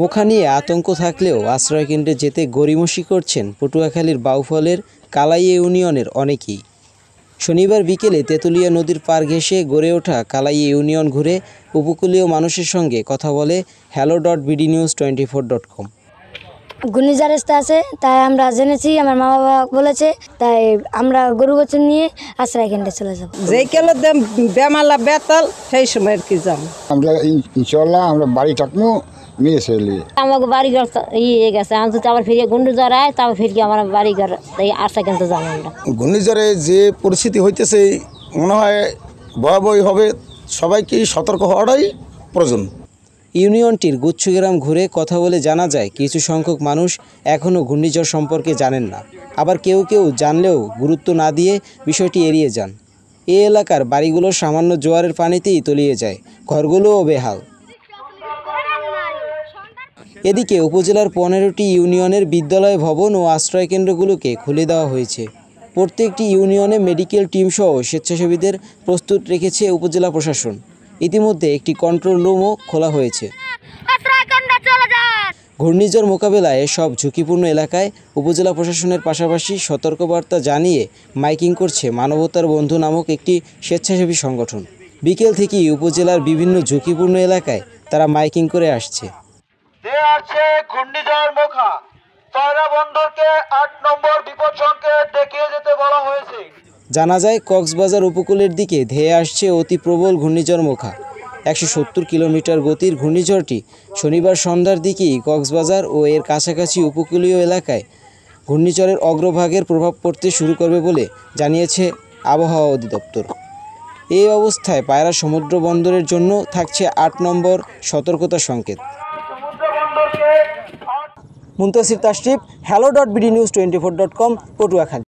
মুখা নিয়ে আতঙ্ক থাকলেও আশ্রয়কেন্দ্রে যেতে গরিমসি করছেন পটুয়াখালীর বাউফলের কালাইয়ে ইউনিয়নের অনেকেই শনিবার বিকেলে তেঁতুলিয়া নদীর পার ঘেঁষে গড়ে ওঠা কালাইয়ে ইউনিয়ন ঘুরে উপকূলীয় মানুষের সঙ্গে কথা বলে hello dot BD news twenty four dot com ঘূর্ণিঝড় আসতে আছে তাই আমরা জেনেছি আমার মা বাবা বলেছে তাই আমরা গরু বছর নিয়ে আশ্রয় কেন্দ্রে চলে যাবো যে কেলো বেমালা বেতাল সেই সময় আর কি যাব আমরা ইনশাল্লাহ আমরা বাড়ি থাকবো নিয়ে চলি আমাকে বাড়ি ঘর ইয়ে গেছে আমি তো আবার ফিরিয়ে ঘূর্ণিঝড় আয় তারপর ফিরিয়ে আমার বাড়ি ঘর এই আশ্রয় কেন্দ্রে যাবো আমরা ঘূর্ণিঝড়ে যে পরিস্থিতি হইতেছে মনে হয় ভয়াবহী হবে সবাইকেই সতর্ক হওয়াটাই প্রয়োজন ইউনিয়নটির গুচ্ছগ্রাম ঘুরে কথা বলে জানা যায় কিছু সংখ্যক মানুষ এখনও ঘূর্ণিঝড় সম্পর্কে জানেন না আবার কেউ কেউ জানলেও গুরুত্ব না দিয়ে বিষয়টি এড়িয়ে যান এ এলাকার বাড়িগুলো সামান্য জোয়ারের পানিতেই তলিয়ে যায় ঘরগুলোও বেহাল এদিকে উপজেলার পনেরোটি ইউনিয়নের বিদ্যালয় ভবন ও আশ্রয়কেন্দ্রগুলোকে খুলে দেওয়া হয়েছে প্রত্যেকটি ইউনিয়নে মেডিকেল টিমসহ স্বেচ্ছাসেবীদের প্রস্তুত রেখেছে উপজেলা প্রশাসন ইতিমধ্যে একটি কন্ট্রোল রুমও খোলা হয়েছে ঘূর্ণিঝড় মোকাবেলায় সব ঝুঁকিপূর্ণ এলাকায় উপজেলা প্রশাসনের পাশাপাশি সতর্কবার্তা জানিয়ে মাইকিং করছে মানবতার বন্ধু নামক একটি স্বেচ্ছাসেবী সংগঠন বিকেল থেকেই উপজেলার বিভিন্ন ঝুঁকিপূর্ণ এলাকায় তারা মাইকিং করে আসছে ঘূর্ণিঝড় মোখা বন্দরকে আট নম্বর বিপদ সংকেত দেখিয়ে যেতে বলা হয়েছে জানা যায় কক্সবাজার উপকূলের দিকে ধেয়ে আসছে অতি প্রবল ঘূর্ণিঝড় মোখা একশো সত্তর কিলোমিটার গতির ঘূর্ণিঝড়টি শনিবার সন্ধ্যার দিকেই কক্সবাজার ও এর কাছাকাছি উপকূলীয় এলাকায় ঘূর্ণিঝড়ের অগ্রভাগের প্রভাব পড়তে শুরু করবে বলে জানিয়েছে আবহাওয়া অধিদপ্তর এই অবস্থায় পায়রা সমুদ্র বন্দরের জন্য থাকছে আট নম্বর সতর্কতা সংকেত Muntasir Tashrif hello dot BD news twenty four dot com Patuakhali